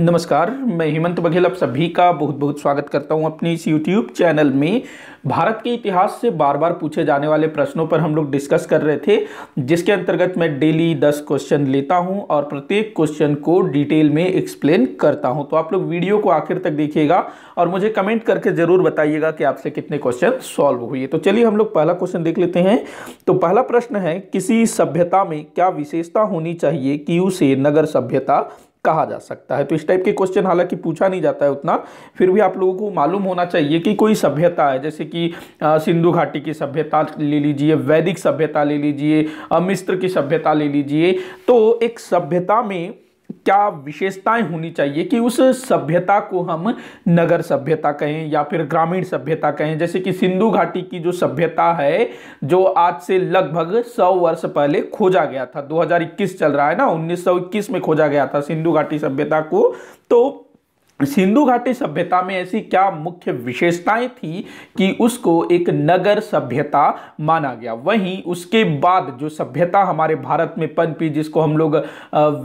नमस्कार मैं हेमंत बघेल आप सभी का बहुत बहुत स्वागत करता हूं अपने इस यूट्यूब चैनल में भारत के इतिहास से बार बार पूछे जाने वाले प्रश्नों पर हम लोग डिस्कस कर रहे थे जिसके अंतर्गत मैं डेली दस क्वेश्चन लेता हूं और प्रत्येक क्वेश्चन को डिटेल में एक्सप्लेन करता हूं तो आप लोग वीडियो को आखिर तक देखिएगा और मुझे कमेंट करके ज़रूर बताइएगा कि आपसे कितने क्वेश्चन सॉल्व हुए तो चलिए हम लोग पहला क्वेश्चन देख लेते हैं तो पहला प्रश्न है किसी सभ्यता में क्या विशेषता होनी चाहिए कि उसे नगर सभ्यता कहा जा सकता है तो इस टाइप के क्वेश्चन हालांकि पूछा नहीं जाता है उतना फिर भी आप लोगों को मालूम होना चाहिए कि कोई सभ्यता है जैसे कि सिंधु घाटी की सभ्यता ले लीजिए वैदिक सभ्यता ले लीजिए मिस्र की सभ्यता ले लीजिए तो एक सभ्यता में क्या विशेषताएं होनी चाहिए कि उस सभ्यता को हम नगर सभ्यता कहें या फिर ग्रामीण सभ्यता कहें जैसे कि सिंधु घाटी की जो सभ्यता है जो आज से लगभग सौ वर्ष पहले खोजा गया था 2021 चल रहा है ना 1921 में खोजा गया था सिंधु घाटी सभ्यता को तो सिंधु घाटी सभ्यता में ऐसी क्या मुख्य विशेषताएं थी कि उसको एक नगर सभ्यता माना गया वहीं उसके बाद जो सभ्यता हमारे भारत में पनपी जिसको हम लोग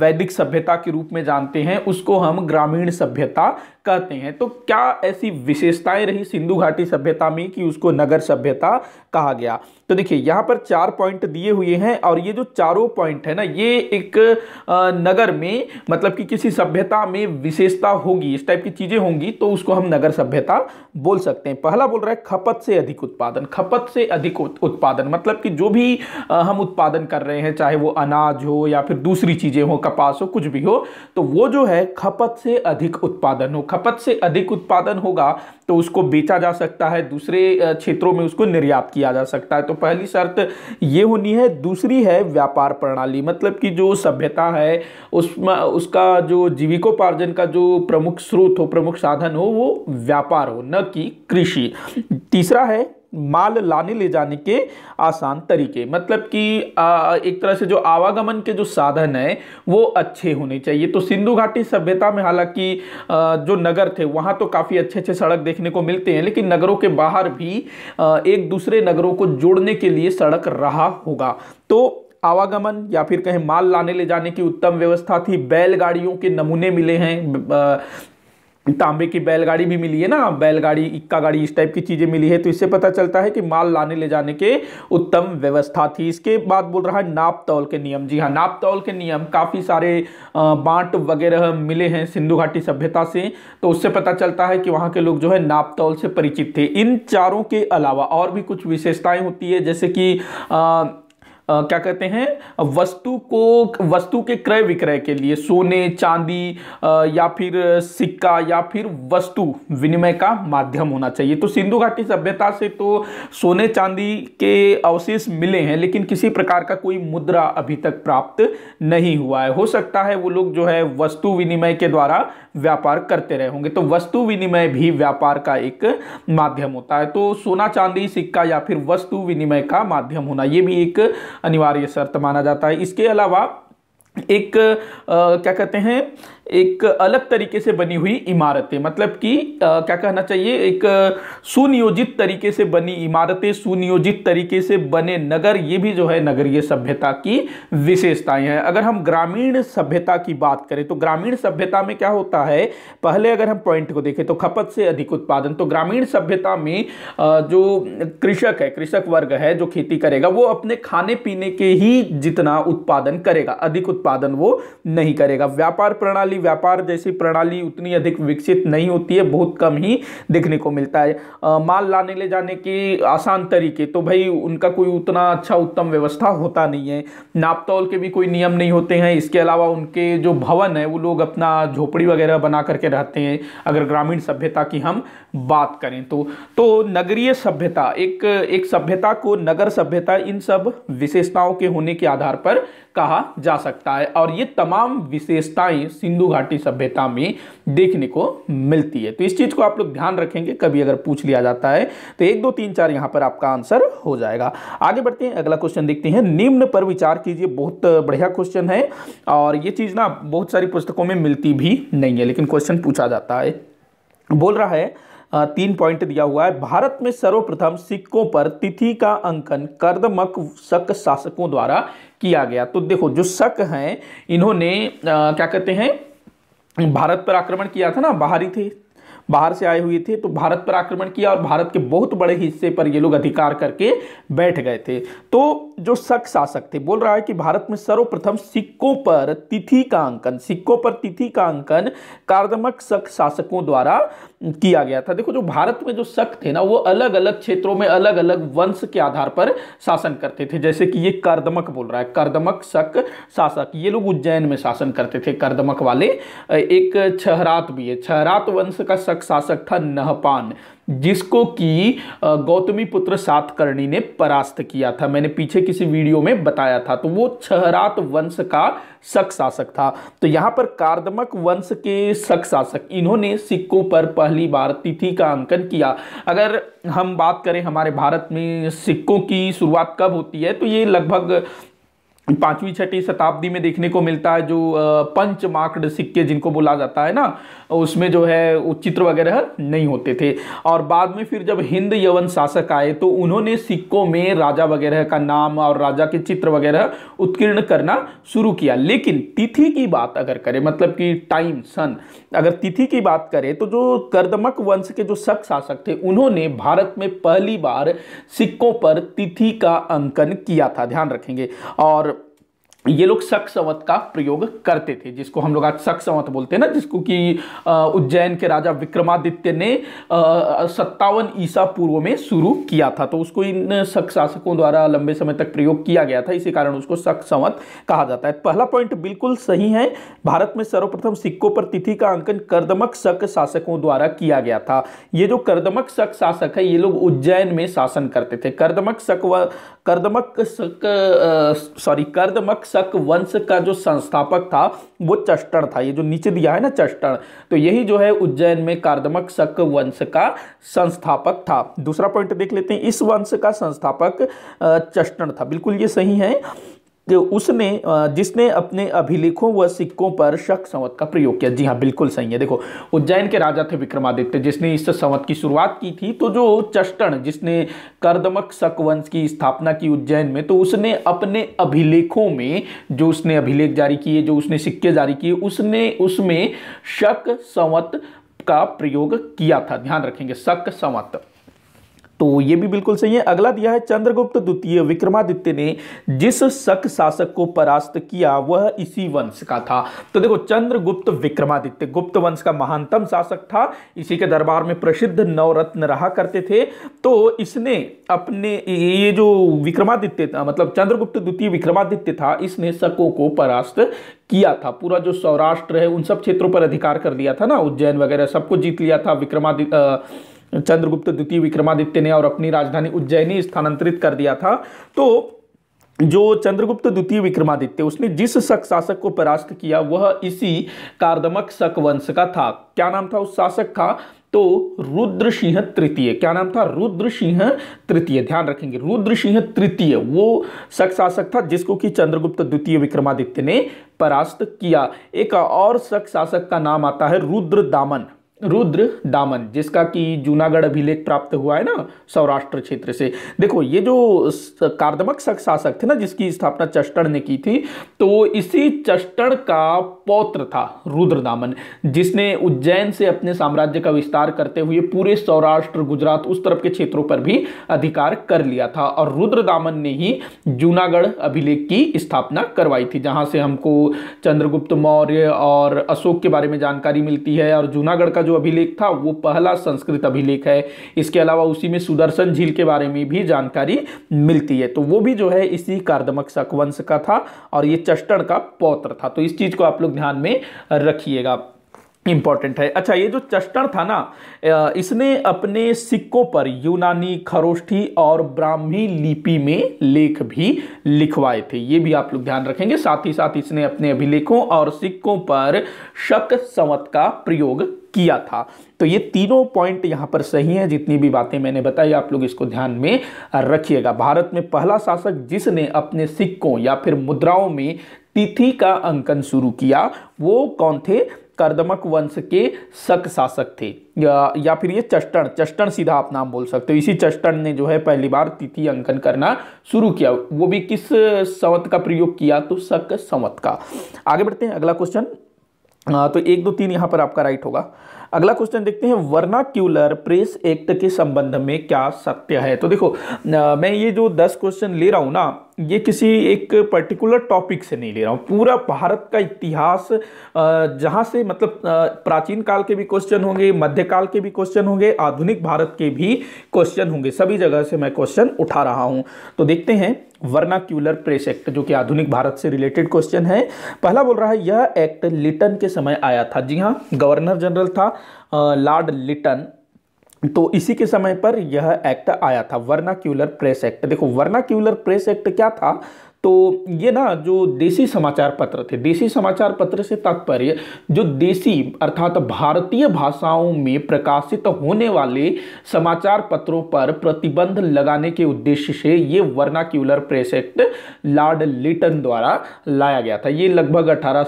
वैदिक सभ्यता के रूप में जानते हैं उसको हम ग्रामीण सभ्यता कहते हैं तो क्या ऐसी विशेषताएं रही सिंधु घाटी सभ्यता में कि उसको नगर सभ्यता कहा गया तो देखिए यहाँ पर चार पॉइंट दिए हुए हैं और ये जो चारों पॉइंट है ना ये एक नगर में मतलब कि किसी सभ्यता में विशेषता होगी इस टाइप की चीज़ें होंगी तो उसको हम नगर सभ्यता बोल सकते हैं पहला बोल रहा है खपत से अधिक उत्पादन खपत से अधिक उत्पादन मतलब कि जो भी हम उत्पादन कर रहे हैं चाहे वो अनाज हो या फिर दूसरी चीज़ें हो कपास हो कुछ भी हो तो वो जो है खपत से अधिक उत्पादन हो खपत से अधिक उत्पादन होगा तो उसको बेचा जा सकता है दूसरे क्षेत्रों में उसको निर्यात किया जा सकता है तो पहली शर्त ये होनी है दूसरी है व्यापार प्रणाली मतलब कि जो सभ्यता है उसमें उसका जो जीविकोपार्जन का जो प्रमुख स्रोत हो प्रमुख साधन हो वो व्यापार हो न कि कृषि तीसरा है माल लाने ले जाने के आसान तरीके मतलब कि एक तरह से जो आवागमन के जो साधन है वो अच्छे होने चाहिए तो सिंधु घाटी सभ्यता में हालांकि जो नगर थे वहाँ तो काफ़ी अच्छे अच्छे सड़क देखने को मिलते हैं लेकिन नगरों के बाहर भी एक दूसरे नगरों को जोड़ने के लिए सड़क रहा होगा तो आवागमन या फिर कहें माल लाने ले जाने की उत्तम व्यवस्था थी बैलगाड़ियों के नमूने मिले हैं तांबे की बैलगाड़ी भी मिली है ना बैलगाड़ी इक्का गाड़ी इस टाइप की चीज़ें मिली है तो इससे पता चलता है कि माल लाने ले जाने के उत्तम व्यवस्था थी इसके बाद बोल रहा है नाप तौल के नियम जी हाँ नाप तौल के नियम काफ़ी सारे बांट वगैरह मिले हैं सिंधु घाटी सभ्यता से तो उससे पता चलता है कि वहाँ के लोग जो है नाप तौल से परिचित थे इन चारों के अलावा और भी कुछ विशेषताएँ होती है जैसे कि आ, क्या कहते हैं वस्तु को वस्तु के क्रय विक्रय के लिए सोने चांदी आ, या फिर सिक्का या फिर वस्तु विनिमय का माध्यम होना चाहिए तो सिंधु घाटी सभ्यता से तो सोने चांदी के अवशेष मिले हैं लेकिन किसी प्रकार का कोई मुद्रा अभी तक प्राप्त नहीं हुआ है हो सकता है वो लोग जो है वस्तु विनिमय के द्वारा व्यापार करते रहे होंगे तो वस्तु विनिमय भी व्यापार का एक माध्यम होता है तो सोना चांदी सिक्का या फिर वस्तु विनिमय का माध्यम होना ये भी एक अनिवार्य शर्त माना जाता है इसके अलावा एक आ, क्या कहते हैं एक अलग तरीके से बनी हुई इमारतें मतलब कि क्या कहना चाहिए एक सुनियोजित तरीके से बनी इमारतें सुनियोजित तरीके से बने नगर ये भी जो है नगरीय सभ्यता की विशेषताएं हैं अगर हम ग्रामीण सभ्यता की बात करें तो ग्रामीण सभ्यता में क्या होता है पहले अगर हम पॉइंट को देखें तो खपत से अधिक उत्पादन तो ग्रामीण सभ्यता में जो कृषक है कृषक वर्ग है जो खेती करेगा वो अपने खाने पीने के ही जितना उत्पादन करेगा अधिक उत्पादन वो नहीं करेगा व्यापार प्रणाली वाली व्यापार जैसी प्रणाली उतनी अधिक विकसित नहीं होती है बहुत कम ही देखने को मिलता है आ, माल लाने ले जाने की आसान तरीके तो भाई उनका कोई उतना अच्छा उत्तम व्यवस्था होता नहीं है नापतौल के भी कोई नियम नहीं होते हैं इसके अलावा उनके जो भवन है वो लोग अपना झोपड़ी वगैरह बना करके रहते हैं अगर ग्रामीण सभ्यता की हम बात करें तो तो नगरीय सभ्यता एक एक सभ्यता को नगर सभ्यता इन सब विशेषताओं के होने के आधार पर कहा जा सकता है और ये तमाम विशेषताएं सिंधु घाटी सभ्यता में देखने को मिलती है तो इस चीज़ को आप लोग ध्यान रखेंगे कभी अगर पूछ लिया जाता है तो एक दो तीन चार यहां पर आपका आंसर हो जाएगा आगे बढ़ते हैं अगला क्वेश्चन देखते हैं निम्न पर विचार कीजिए बहुत बढ़िया क्वेश्चन है और ये चीज़ ना बहुत सारी पुस्तकों में मिलती भी नहीं है लेकिन क्वेश्चन पूछा जाता है बोल रहा है तीन पॉइंट दिया हुआ है भारत में सर्वप्रथम सिक्कों पर तिथि का अंकन कर्दमक शक शासकों द्वारा किया गया तो देखो जो शक हैं इन्होंने क्या कहते हैं भारत पर आक्रमण किया था ना बाहरी थे बाहर से आए हुए थे तो भारत पर आक्रमण किया और भारत के बहुत बड़े हिस्से पर ये लोग अधिकार करके बैठ गए थे तो जो शक शासक थे बोल रहा है कि भारत में सर्वप्रथम सिक्कों पर तिथि का अंकन सिक्कों पर तिथि का अंकन कार्दमक शक शासकों द्वारा किया गया था देखो जो भारत में जो शक थे ना वो अलग अलग क्षेत्रों में अलग अलग वंश के आधार पर शासन करते थे जैसे कि ये कर्दमक बोल रहा है कर्दमक शक शासक ये लोग उज्जैन में शासन करते थे कर्दमक वाले एक छहरात भी है छहरात वंश का शासक शासक था नहपान जिसको कि गौतमी पुत्र सातकर्णी ने परास्त किया था मैंने पीछे किसी वीडियो में बताया था तो वो छहरात वंश का शक शासक था तो यहाँ पर कार्दमक वंश के शक शासक इन्होंने सिक्कों पर पहली बार तिथि का अंकन किया अगर हम बात करें हमारे भारत में सिक्कों की शुरुआत कब होती है तो ये लगभग पांचवी छठी शताब्दी में देखने को मिलता है जो पंचमार्क्ड सिक्के जिनको बोला जाता है ना उसमें जो है चित्र वगैरह नहीं होते थे और बाद में फिर जब हिंद यवन शासक आए तो उन्होंने सिक्कों में राजा वगैरह का नाम और राजा के चित्र वगैरह उत्कीर्ण करना शुरू किया लेकिन तिथि की बात अगर करें मतलब कि टाइम सन अगर तिथि की बात करें तो जो कर्दमक वंश के जो शक शासक थे उन्होंने भारत में पहली बार सिक्कों पर तिथि का अंकन किया था ध्यान रखेंगे और ये लोग शक संवत का प्रयोग करते थे जिसको हम लोग आज सक संवत बोलते हैं ना जिसको कि उज्जैन के राजा विक्रमादित्य ने सत्तावन ईसा पूर्व में शुरू किया था तो उसको इन सक शासकों द्वारा लंबे समय तक प्रयोग किया गया था इसी कारण उसको शक संवत कहा जाता है पहला पॉइंट बिल्कुल सही है भारत में सर्वप्रथम सिक्कों पर तिथि का अंकन कर्दमक शक शासकों द्वारा किया गया था ये जो कर्दमक शक शासक है ये लोग उज्जैन में शासन करते थे कर्दमक शक व करदमक शक सॉरी कर्दमक शक वंश का जो संस्थापक था वो चष्टर था ये जो नीचे दिया है ना चष्टर तो यही जो है उज्जैन में कार्दमक शक वंश का संस्थापक था दूसरा पॉइंट देख लेते हैं इस वंश का संस्थापक चष्टर था बिल्कुल ये सही है कि उसमें जिसने अपने अभिलेखों व सिक्कों पर शक संवत का प्रयोग किया जी हाँ बिल्कुल सही है देखो उज्जैन के राजा थे विक्रमादित्य जिसने इस संवत की शुरुआत की थी तो जो चष्टण जिसने कर्दमक शक वंश की स्थापना की उज्जैन में तो उसने अपने अभिलेखों में जो उसने अभिलेख जारी किए जो उसने सिक्के जारी किए उसने उसमें शक संवत का प्रयोग किया था ध्यान रखेंगे शक संवत तो ये भी बिल्कुल सही है अगला दिया है चंद्रगुप्त द्वितीय विक्रमादित्य ने जिस शक शासक को परास्त किया वह इसी वंश का था तो देखो चंद्रगुप्त विक्रमादित्य गुप्त वंश का महानतम शासक था इसी के दरबार में प्रसिद्ध नवरत्न रहा करते थे तो इसने अपने ये जो विक्रमादित्य था मतलब चंद्रगुप्त द्वितीय विक्रमादित्य था इसने शकों को परास्त किया था पूरा जो सौराष्ट्र है उन सब क्षेत्रों पर अधिकार कर लिया था ना उज्जैन वगैरह सबको जीत लिया था विक्रमादित्य चंद्रगुप्त द्वितीय विक्रमादित्य ने और अपनी राजधानी उज्जैनी स्थानांतरित कर दिया था तो जो चंद्रगुप्त द्वितीय विक्रमादित्य उसने जिस शक शासक को परास्त किया वह इसी कार्दमक शक वंश का था क्या नाम था उस शासक का तो रुद्र सिंह तृतीय क्या नाम था रुद्र सिंह तृतीय ध्यान रखेंगे रुद्र सिंह तृतीय वो शक शासक था जिसको कि चंद्रगुप्त द्वितीय विक्रमादित्य ने परास्त किया एक और शक शासक का नाम आता है रुद्र दामन रुद्र दामन जिसका कि जूनागढ़ अभिलेख प्राप्त हुआ है ना सौराष्ट्र क्षेत्र से देखो ये जो कार्दमक शासक थे ना जिसकी स्थापना चष्टण ने की थी तो इसी चष्टण का पौत्र था रुद्रदामन जिसने उज्जैन से अपने साम्राज्य का विस्तार करते हुए पूरे सौराष्ट्र गुजरात उस तरफ के क्षेत्रों पर भी अधिकार कर लिया था और रुद्रदामन ने ही जूनागढ़ अभिलेख की स्थापना करवाई थी जहां से हमको चंद्रगुप्त मौर्य और अशोक के बारे में जानकारी मिलती है और जूनागढ़ का जो अभिलेख था वो पहला संस्कृत अभिलेख है इसके अलावा उसी में सुदर्शन झील के बारे में भी जानकारी मिलती है तो वो भी जो है इसी कार्दमक सकवंश का था और ये चष्टण का पौत्र था तो इस चीज़ को आप लोग ध्यान में रखिएगा इम्पॉर्टेंट है अच्छा ये जो चस्टर था ना इसने अपने सिक्कों पर यूनानी खरोष्ठी और ब्राह्मी लिपि में लेख भी लिखवाए थे ये भी आप लोग ध्यान रखेंगे साथ ही साथ इसने अपने अभिलेखों और सिक्कों पर शक संवत का प्रयोग किया था तो ये तीनों पॉइंट यहाँ पर सही हैं जितनी भी बातें मैंने बताई आप लोग इसको ध्यान में रखिएगा भारत में पहला शासक जिसने अपने सिक्कों या फिर मुद्राओं में तिथि का अंकन शुरू किया वो कौन थे कर्दमक वंश के शक शासक थे या, या फिर ये चष्टन चष्टन सीधा आप नाम बोल सकते हो इसी चष्टन ने जो है पहली बार तिथि अंकन करना शुरू किया वो भी किस संवत का प्रयोग किया तो शक संवत का आगे बढ़ते हैं अगला क्वेश्चन तो एक दो तीन यहाँ पर आपका राइट होगा अगला क्वेश्चन देखते हैं वर्नाक्यूलर प्रेस एक्ट के संबंध में क्या सत्य है तो देखो मैं ये जो दस क्वेश्चन ले रहा हूँ ना ये किसी एक पर्टिकुलर टॉपिक से नहीं ले रहा हूँ पूरा भारत का इतिहास जहाँ से मतलब प्राचीन काल के भी क्वेश्चन होंगे मध्यकाल के भी क्वेश्चन होंगे आधुनिक भारत के भी क्वेश्चन होंगे सभी जगह से मैं क्वेश्चन उठा रहा हूँ तो देखते हैं वर्नाक्यूलर प्रेस एक्ट जो कि आधुनिक भारत से रिलेटेड क्वेश्चन है पहला बोल रहा है यह एक्ट लिटन के समय आया था जी हाँ गवर्नर जनरल था लॉर्ड लिटन तो इसी के समय पर यह एक्ट आया था वर्नाक्यूलर प्रेस एक्ट देखो वर्नाक्यूलर प्रेस एक्ट क्या था तो ये ना जो देसी समाचार पत्र थे देसी समाचार पत्र से तात्पर्य जो देसी अर्थात भारतीय भाषाओं में प्रकाशित होने वाले समाचार पत्रों पर प्रतिबंध लगाने के उद्देश्य से ये vernacular press act Lord Lytton द्वारा लाया गया था ये लगभग अठारह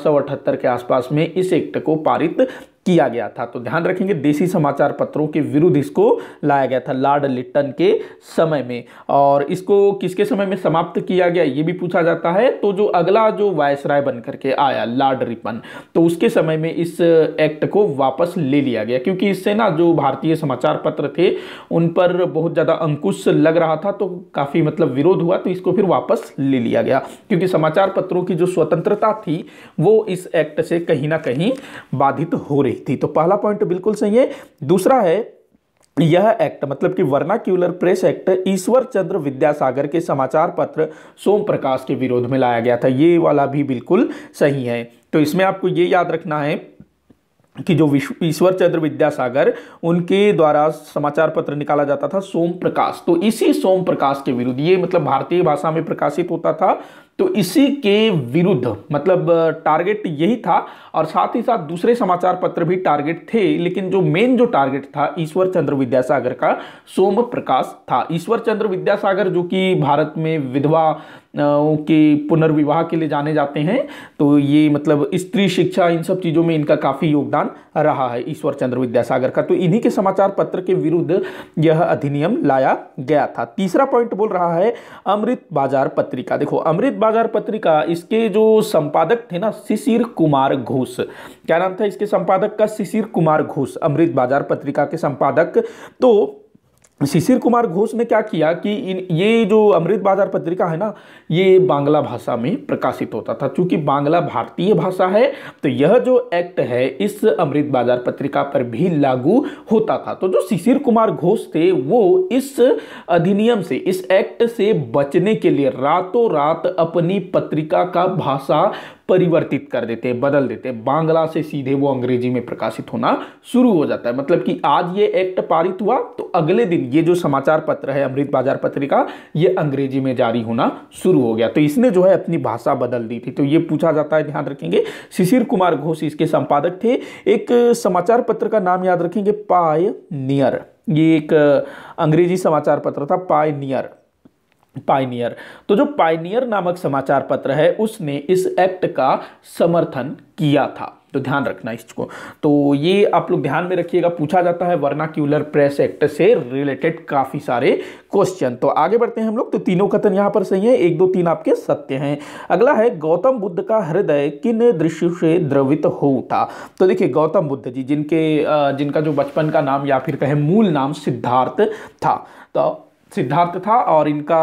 के आसपास में इस एक्ट को पारित किया गया था तो ध्यान रखेंगे देसी समाचार पत्रों के विरुद्ध इसको लाया गया था लॉर्ड लिट्टन के समय में और इसको किसके समय में समाप्त किया गया ये भी पूछा जाता है तो जो अगला जो वायसराय बन करके आया लॉर्ड रिपन तो उसके समय में इस एक्ट को वापस ले लिया गया क्योंकि इससे ना जो भारतीय समाचार पत्र थे उन पर बहुत ज़्यादा अंकुश लग रहा था तो काफ़ी मतलब विरोध हुआ तो इसको फिर वापस ले लिया गया क्योंकि समाचार पत्रों की जो स्वतंत्रता थी वो इस एक्ट से कहीं ना कहीं बाधित हो रही हुई थी तो पहला पॉइंट तो बिल्कुल सही है दूसरा है यह एक्ट मतलब कि vernacular press act Ishwar Chandra Vidyasagar के समाचार पत्र सोम प्रकाश के विरोध में लाया गया था ये वाला भी बिल्कुल सही है तो इसमें आपको ये याद रखना है कि जो ईश्वर चंद्र विद्यासागर उनके द्वारा समाचार पत्र निकाला जाता था सोम प्रकाश तो इसी सोम प्रकाश के विरुद्ध ये मतलब भारतीय भाषा में प्रकाशित होता था तो इसी के विरुद्ध मतलब टारगेट यही था और साथ ही साथ दूसरे समाचार पत्र भी टारगेट थे लेकिन जो मेन जो टारगेट था ईश्वर चंद्र विद्यासागर का सोम प्रकाश था ईश्वर चंद्र विद्यासागर जो कि भारत में विधवा के पुनर्विवाह के लिए जाने जाते हैं तो ये मतलब स्त्री शिक्षा इन सब चीज़ों में इनका काफ़ी योगदान रहा है ईश्वर चंद्र विद्यासागर का तो इन्हीं के समाचार पत्र के विरुद्ध यह अधिनियम लाया गया था तीसरा पॉइंट बोल रहा है अमृत बाजार पत्रिका देखो अमृत बाजार पत्रिका इसके जो संपादक थे ना शिशिर कुमार घोष क्या नाम था इसके संपादक का शिशिर कुमार घोष अमृत बाजार पत्रिका के संपादक तो शिशिर कुमार घोष ने क्या किया कि ये जो अमृत बाजार पत्रिका है ना ये बांग्ला भाषा में प्रकाशित होता था क्योंकि बांग्ला भारतीय भाषा है तो यह जो एक्ट है इस अमृत बाजार पत्रिका पर भी लागू होता था तो जो शिशिर कुमार घोष थे वो इस अधिनियम से इस एक्ट से बचने के लिए रातों रात अपनी पत्रिका का भाषा परिवर्तित कर देते हैं बदल देते हैं बांग्ला से सीधे वो अंग्रेजी में प्रकाशित होना शुरू हो जाता है मतलब कि आज ये एक्ट पारित हुआ तो अगले दिन ये जो समाचार पत्र है अमृत बाजार पत्रिका ये अंग्रेजी में जारी होना शुरू हो गया तो इसने जो है अपनी भाषा बदल दी थी तो ये पूछा जाता है ध्यान रखेंगे शिशिर कुमार घोष इसके संपादक थे एक समाचार पत्र का नाम याद रखेंगे पाय ये एक अंग्रेजी समाचार पत्र था पाय पाइनियर तो जो पाइनियर नामक समाचार पत्र है उसने इस एक्ट का समर्थन किया था तो ध्यान रखना इसको तो ये आप लोग ध्यान में रखिएगा पूछा जाता है वर्नाक्यूलर प्रेस एक्ट से रिलेटेड काफ़ी सारे क्वेश्चन तो आगे बढ़ते हैं हम लोग तो तीनों कथन यहां पर सही है एक दो तीन आपके सत्य हैं अगला है गौतम बुद्ध का हृदय किन दृश्य से द्रवित हो उठा तो देखिए गौतम बुद्ध जी जिनके जिनका जो बचपन का नाम या फिर कहें मूल नाम सिद्धार्थ था तो सिद्धार्थ था और इनका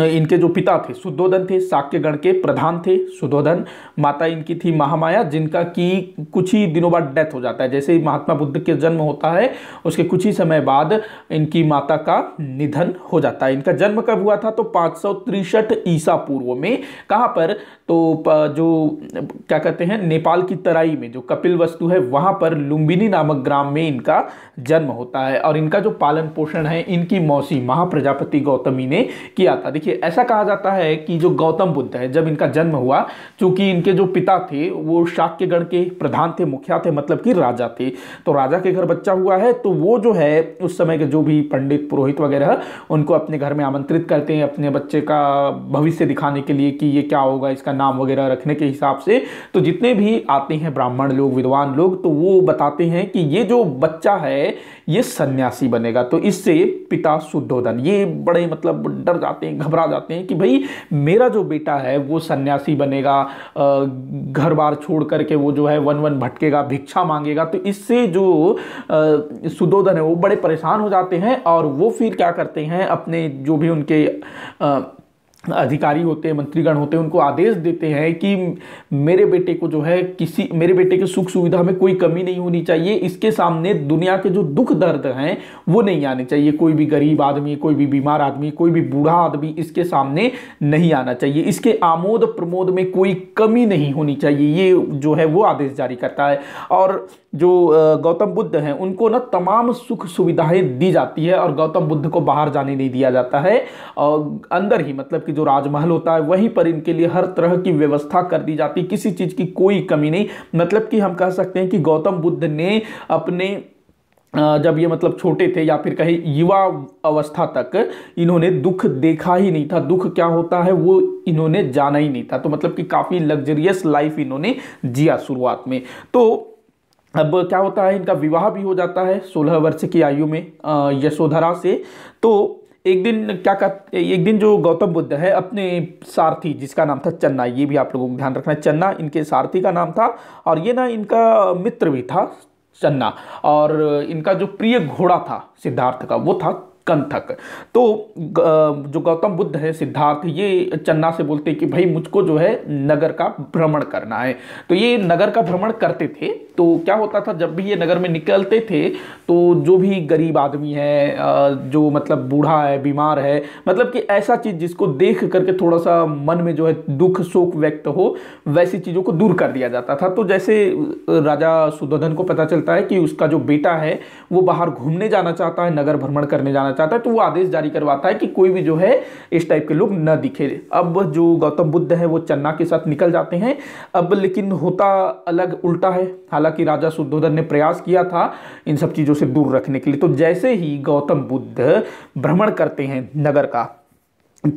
इनके जो पिता थे शुद्धोधन थे शाक्य गण के प्रधान थे शुद्धोधन माता इनकी थी महामाया जिनका कि कुछ ही दिनों बाद डेथ हो जाता है जैसे ही महात्मा बुद्ध के जन्म होता है उसके कुछ ही समय बाद इनकी माता का निधन हो जाता है इनका जन्म कब हुआ था तो पाँच ईसा पूर्व में कहाँ पर तो जो क्या कहते हैं नेपाल की तराई में जो कपिल वस्तु है वहाँ पर लुम्बिनी नामक ग्राम में इनका जन्म होता है और इनका जो पालन पोषण है इनकी मौसी महाप्रजापति गौतमी ने किया था देखिए ऐसा कहा जाता है कि जो गौतम बुद्ध है जब इनका जन्म हुआ चूँकि इनके जो पिता थे वो शाक्य के प्रधान थे मुखिया थे मतलब कि राजा थे तो राजा के घर बच्चा हुआ है तो वो जो है उस समय के जो भी पंडित पुरोहित वगैरह उनको अपने घर में आमंत्रित करते हैं अपने बच्चे का भविष्य दिखाने के लिए कि ये क्या होगा इसका नाम वगैरह रखने के हिसाब से तो जितने भी आते हैं ब्राह्मण लोग विद्वान लोग तो वो बताते हैं कि ये जो बच्चा है ये सन्यासी बनेगा तो इससे पिता शुद्धोधन ये बड़े मतलब डर जाते हैं घबरा जाते हैं कि भाई मेरा जो बेटा है वो सन्यासी बनेगा घर बार छोड़ करके वो जो है वन वन भटकेगा भिक्षा मांगेगा तो इससे जो सुदोधन है वो बड़े परेशान हो जाते हैं और वो फिर क्या करते हैं अपने जो भी उनके आ, अधिकारी होते हैं मंत्रीगण होते हैं उनको आदेश देते हैं कि मेरे बेटे को जो है किसी मेरे बेटे के सुख सुविधा में कोई कमी नहीं होनी चाहिए इसके सामने दुनिया के जो दुख दर्द हैं वो नहीं आने चाहिए कोई भी गरीब आदमी कोई भी बीमार आदमी कोई भी बूढ़ा आदमी इसके सामने नहीं आना चाहिए इसके आमोद प्रमोद में कोई कमी नहीं होनी चाहिए ये जो है वो आदेश जारी करता है और जो गौतम बुद्ध हैं उनको ना तमाम सुख सुविधाएँ दी जाती है और गौतम बुद्ध को बाहर जाने नहीं दिया जाता है और अंदर ही मतलब कि जो राजमहल होता है वहीं पर इनके लिए हर तरह की व्यवस्था कर दी जाती किसी चीज़ की कोई कमी नहीं मतलब कि हम कह सकते हैं कि गौतम बुद्ध ने अपने जब ये मतलब छोटे थे या फिर कहीं युवा अवस्था तक इन्होंने दुख देखा ही नहीं था दुख क्या होता है वो इन्होंने जाना ही नहीं था तो मतलब कि काफ़ी लग्जरियस लाइफ इन्होंने जिया शुरुआत में तो अब क्या होता है इनका विवाह भी हो जाता है सोलह वर्ष की आयु में यशोधरा से तो एक दिन क्या कहते एक दिन जो गौतम बुद्ध है अपने सारथी जिसका नाम था चन्ना ये भी आप लोगों को ध्यान रखना है चन्ना इनके सारथी का नाम था और ये ना इनका मित्र भी था चन्ना और इनका जो प्रिय घोड़ा था सिद्धार्थ का वो था कंथक तो जो गौतम बुद्ध है सिद्धार्थ ये चन्ना से बोलते कि भाई मुझको जो है नगर का भ्रमण करना है तो ये नगर का भ्रमण करते थे तो क्या होता था जब भी ये नगर में निकलते थे तो जो भी गरीब आदमी है जो मतलब बूढ़ा है बीमार है मतलब कि ऐसा चीज़ जिसको देख करके थोड़ा सा मन में जो है दुख शोक व्यक्त हो वैसी चीज़ों को दूर कर दिया जाता था तो जैसे राजा सुदोधन को पता चलता है कि उसका जो बेटा है वो बाहर घूमने जाना चाहता है नगर भ्रमण करने जाना चाहता है तो वो आदेश जारी करवाता है कि कोई भी जो है इस टाइप के लोग न दिखे अब जो गौतम बुद्ध है वो चन्ना के साथ निकल जाते हैं अब लेकिन होता अलग उल्टा है हालांकि राजा शुद्धोधन ने प्रयास किया था इन सब चीज़ों से दूर रखने के लिए तो जैसे ही गौतम बुद्ध भ्रमण करते हैं नगर का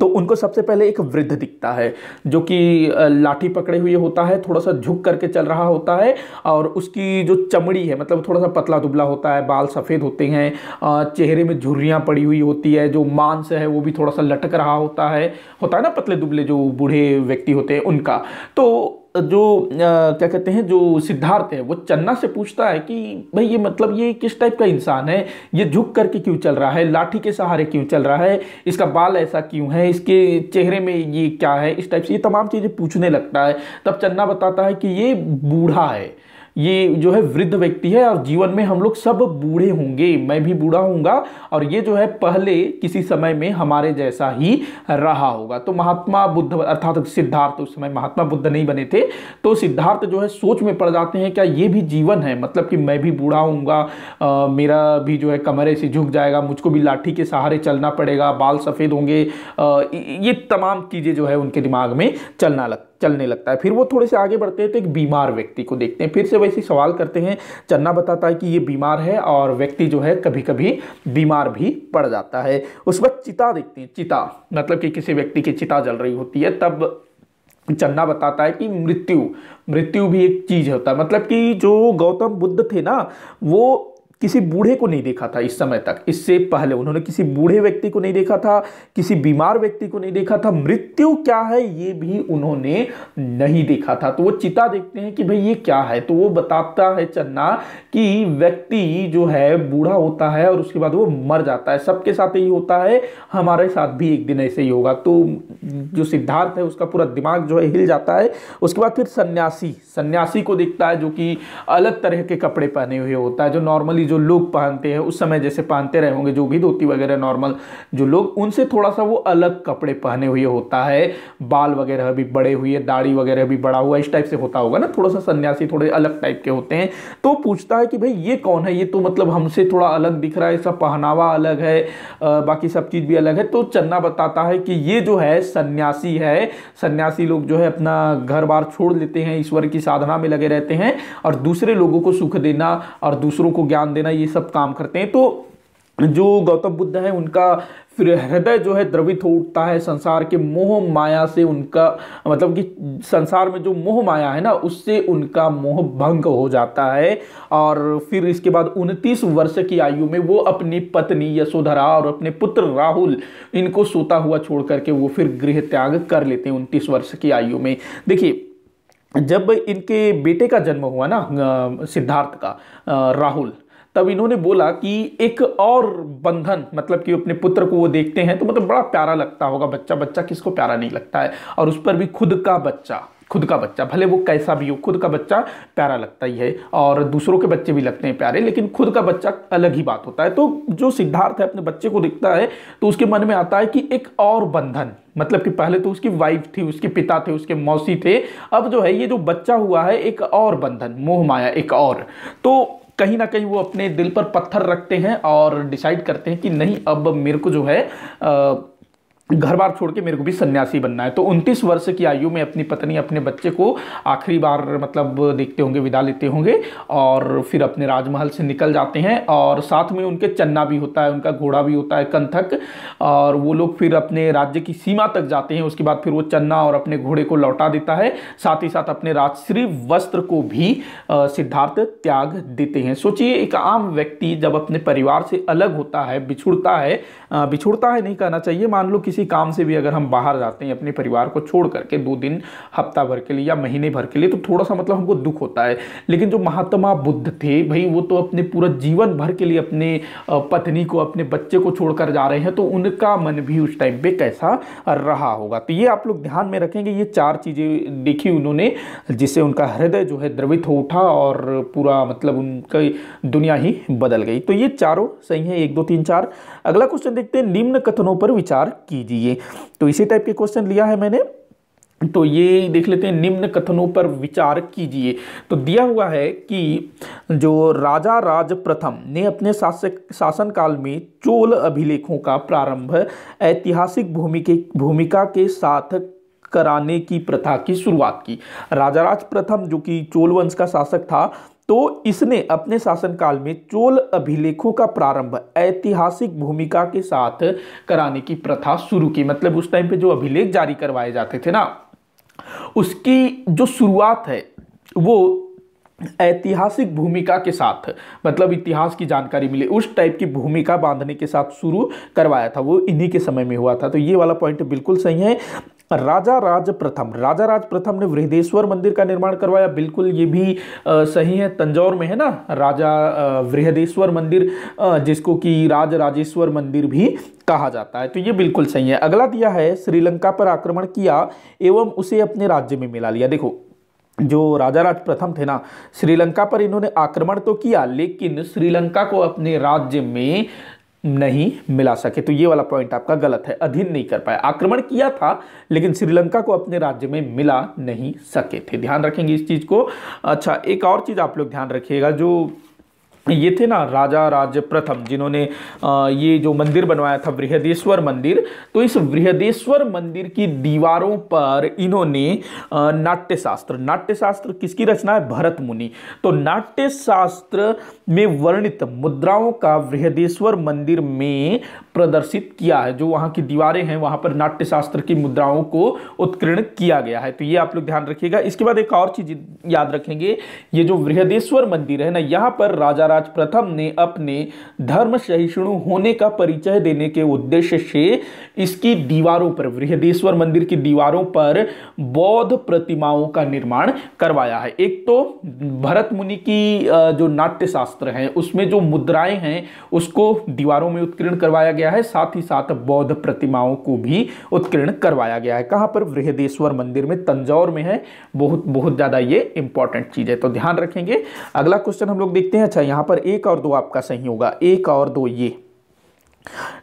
तो उनको सबसे पहले एक वृद्ध दिखता है जो कि लाठी पकड़े हुए होता है थोड़ा सा झुक करके चल रहा होता है और उसकी जो चमड़ी है मतलब थोड़ा सा पतला दुबला होता है बाल सफ़ेद होते हैं चेहरे में झुर्रियाँ पड़ी हुई होती है जो मांस है वो भी थोड़ा सा लटक रहा होता है होता है ना पतले दुबले जो बूढ़े व्यक्ति होते हैं उनका तो जो क्या कहते हैं जो सिद्धार्थ है वो चन्ना से पूछता है कि भाई ये मतलब ये किस टाइप का इंसान है ये झुक करके क्यों चल रहा है लाठी के सहारे क्यों चल रहा है इसका बाल ऐसा क्यों है इसके चेहरे में ये क्या है इस टाइप से ये तमाम चीज़ें पूछने लगता है तब चन्ना बताता है कि ये बूढ़ा है ये जो है वृद्ध व्यक्ति है और जीवन में हम लोग सब बूढ़े होंगे मैं भी बूढ़ा होऊंगा और ये जो है पहले किसी समय में हमारे जैसा ही रहा होगा तो महात्मा बुद्ध अर्थात सिद्धार्थ उस समय महात्मा बुद्ध नहीं बने थे तो सिद्धार्थ जो है सोच में पड़ जाते हैं क्या ये भी जीवन है मतलब कि मैं भी बूढ़ा होऊंगा मेरा भी जो है कमरे से झुक जाएगा मुझको भी लाठी के सहारे चलना पड़ेगा बाल सफ़ेद होंगे ये तमाम चीज़ें जो है उनके दिमाग में चलना लगता चलने लगता है फिर वो थोड़े से आगे बढ़ते हैं तो एक बीमार व्यक्ति को देखते हैं फिर से वैसे सवाल करते हैं चन्ना बताता है कि ये बीमार है और व्यक्ति जो है कभी कभी बीमार भी पड़ जाता है उस वक्त चिता देखते हैं चिता मतलब कि किसी व्यक्ति की चिता जल रही होती है तब चन्ना बताता है कि मृत्यु मृत्यु भी एक चीज़ होता है मतलब कि जो गौतम बुद्ध थे ना वो किसी बूढ़े को नहीं देखा था इस समय तक इससे पहले उन्होंने किसी बूढ़े व्यक्ति को नहीं देखा था किसी बीमार व्यक्ति को नहीं देखा था मृत्यु क्या है ये भी उन्होंने नहीं देखा था तो वो चिता देखते हैं कि भाई ये क्या है तो वो बताता है चन्ना कि व्यक्ति जो है बूढ़ा होता है और उसके बाद वो मर जाता है सबके साथ यही होता है हमारे साथ भी एक दिन ऐसे ही होगा तो जो सिद्धार्थ है उसका पूरा दिमाग जो है हिल जाता है उसके बाद फिर सन्यासी सन्यासी को देखता है जो कि अलग तरह के कपड़े पहने हुए होता है जो नॉर्मली जो जो लोग पहनते हैं उस समय जैसे पहनते रहे होंगे जो भी धोती वगैरह नॉर्मल जो लोग उनसे थोड़ा सा वो अलग कपड़े पहने हुए होता है बाल वगैरह भी बड़े हुए दाढ़ी वगैरह भी बड़ा हुआ इस टाइप से होता होगा ना थोड़ा सा सन्यासी थोड़े अलग टाइप के होते हैं तो पूछता है कि भाई ये कौन है ये तो मतलब हमसे थोड़ा अलग दिख रहा है इसका पहनावा अलग है बाकी सब चीज़ भी अलग है तो चन्ना बताता है कि ये जो है सन्यासी है सन्यासी लोग जो है अपना घर बार छोड़ लेते हैं ईश्वर की साधना में लगे रहते हैं और दूसरे लोगों को सुख देना और दूसरों को ज्ञान देना ये सब काम करते हैं तो जो गौतम बुद्ध है उनका फिर हृदय जो है द्रवित हो उठता है संसार के मोह माया से उनका मतलब कि संसार में जो मोह माया है ना उससे उनका मोह भंग हो जाता है और फिर इसके बाद उनतीस वर्ष की आयु में वो अपनी पत्नी यशोधरा और अपने पुत्र राहुल इनको सोता हुआ छोड़ करके वो फिर गृह त्याग कर लेते हैं उनतीस वर्ष की आयु में देखिए जब इनके बेटे का जन्म हुआ ना सिद्धार्थ का राहुल तब इन्होंने बोला कि एक और बंधन मतलब कि अपने पुत्र को वो देखते हैं तो मतलब बड़ा प्यारा लगता होगा बच्चा बच्चा किसको प्यारा नहीं लगता है और उस पर भी खुद का बच्चा खुद का बच्चा भले वो कैसा भी हो खुद का बच्चा प्यारा लगता ही है और दूसरों के बच्चे भी लगते हैं प्यारे लेकिन खुद का बच्चा अलग ही बात होता है तो जो सिद्धार्थ है अपने बच्चे को दिखता है तो उसके मन में आता है कि एक और बंधन मतलब कि पहले तो उसकी वाइफ थी उसके पिता थे उसके मौसी थे अब जो है ये जो बच्चा हुआ है एक और बंधन मोह माया एक और तो कहीं ना कहीं वो अपने दिल पर पत्थर रखते हैं और डिसाइड करते हैं कि नहीं अब मेरे को जो है आ, घर बार छोड़ के मेरे को भी सन्यासी बनना है तो 29 वर्ष की आयु में अपनी पत्नी अपने बच्चे को आखिरी बार मतलब देखते होंगे विदा लेते होंगे और फिर अपने राजमहल से निकल जाते हैं और साथ में उनके चन्ना भी होता है उनका घोड़ा भी होता है कंथक और वो लोग फिर अपने राज्य की सीमा तक जाते हैं उसके बाद फिर वो चन्ना और अपने घोड़े को लौटा देता है साथ ही साथ अपने राजश्री वस्त्र को भी सिद्धार्थ त्याग देते हैं सोचिए एक आम व्यक्ति जब अपने परिवार से अलग होता है बिछुड़ता है बिछुड़ता है नहीं कहना चाहिए मान लो किसी किसी काम से भी अगर हम बाहर जाते हैं अपने परिवार को छोड़ करके दो दिन हफ्ता भर के लिए या महीने भर के लिए तो थोड़ा सा मतलब हमको दुख होता है लेकिन जो महात्मा बुद्ध थे भाई वो तो अपने पूरा जीवन भर के लिए अपने पत्नी को अपने बच्चे को छोड़कर जा रहे हैं तो उनका मन भी उस टाइम पे कैसा रहा होगा तो ये आप लोग ध्यान में रखेंगे ये चार चीज़ें देखी उन्होंने जिससे उनका हृदय जो है द्रवित हो उठा और पूरा मतलब उनकी दुनिया ही बदल गई तो ये चारों सही है एक दो तीन चार अगला क्वेश्चन देखते हैं निम्न कथनों पर विचार कीजिए तो इसी टाइप के क्वेश्चन लिया है मैंने तो ये देख लेते हैं निम्न कथनों पर विचार कीजिए तो दिया हुआ है कि जो राजा राज प्रथम ने अपने शासक काल में चोल अभिलेखों का प्रारंभ ऐतिहासिक भूमि के भूमिका के साथ कराने की प्रथा की शुरुआत की राजा राज प्रथम जो कि चोल वंश का शासक था तो इसने अपने शासनकाल में चोल अभिलेखों का प्रारंभ ऐतिहासिक भूमिका के साथ कराने की प्रथा शुरू की मतलब उस टाइम पे जो अभिलेख जारी करवाए जाते थे ना उसकी जो शुरुआत है वो ऐतिहासिक भूमिका के साथ मतलब इतिहास की जानकारी मिले उस टाइप की भूमिका बांधने के साथ शुरू करवाया था वो इन्हीं के समय में हुआ था तो ये वाला पॉइंट बिल्कुल सही है राजा राज प्रथम राजा राज प्रथम ने वृहदेश्वर मंदिर का निर्माण करवाया बिल्कुल ये भी आ, सही है तंजौर में है ना राजा वृहदेश्वर मंदिर आ, जिसको कि राज राजेश्वर मंदिर भी कहा जाता है तो ये बिल्कुल सही है अगला दिया है श्रीलंका पर आक्रमण किया एवं उसे अपने राज्य में मिला लिया देखो जो राजा राज प्रथम थे ना श्रीलंका पर इन्होंने आक्रमण तो किया लेकिन श्रीलंका को अपने राज्य में नहीं मिला सके तो ये वाला पॉइंट आपका गलत है अधीन नहीं कर पाया आक्रमण किया था लेकिन श्रीलंका को अपने राज्य में मिला नहीं सके थे ध्यान रखेंगे इस चीज़ को अच्छा एक और चीज़ आप लोग ध्यान रखिएगा जो ये थे ना राजा राज प्रथम जिन्होंने ये जो मंदिर बनवाया था बृहदेश्वर मंदिर तो इस बृहदेश्वर मंदिर की दीवारों पर इन्होंने नाट्यशास्त्र नाट्यशास्त्र किसकी रचना है भरत मुनि तो नाट्यशास्त्र में वर्णित मुद्राओं का बृहदेश्वर मंदिर में प्रदर्शित किया है जो वहां की दीवारें हैं वहां पर नाट्यशास्त्र की मुद्राओं को उत्कीर्ण किया गया है तो ये आप लोग ध्यान रखिएगा इसके बाद एक और चीज याद रखेंगे ये जो वृहदेश्वर मंदिर है ना यहाँ पर राजा राज प्रथम ने अपने धर्म सहिष्णु होने का परिचय देने के उद्देश्य से इसकी दीवारों पर वृहदेश्वर मंदिर की दीवारों पर बौद्ध प्रतिमाओं का निर्माण करवाया है एक तो भरत मुनि की जो नाट्यशास्त्र है उसमें जो मुद्राएं हैं उसको दीवारों में उत्कीर्ण करवाया गया गया है साथ ही साथ बौद्ध प्रतिमाओं को भी उत्कीर्ण करवाया गया है कहाँ पर वृहदेश्वर मंदिर में तंजौर में है बहुत बहुत ज़्यादा ये इंपॉर्टेंट चीज़ है तो ध्यान रखेंगे अगला क्वेश्चन हम लोग देखते हैं अच्छा यहाँ पर एक और दो आपका सही होगा एक और दो ये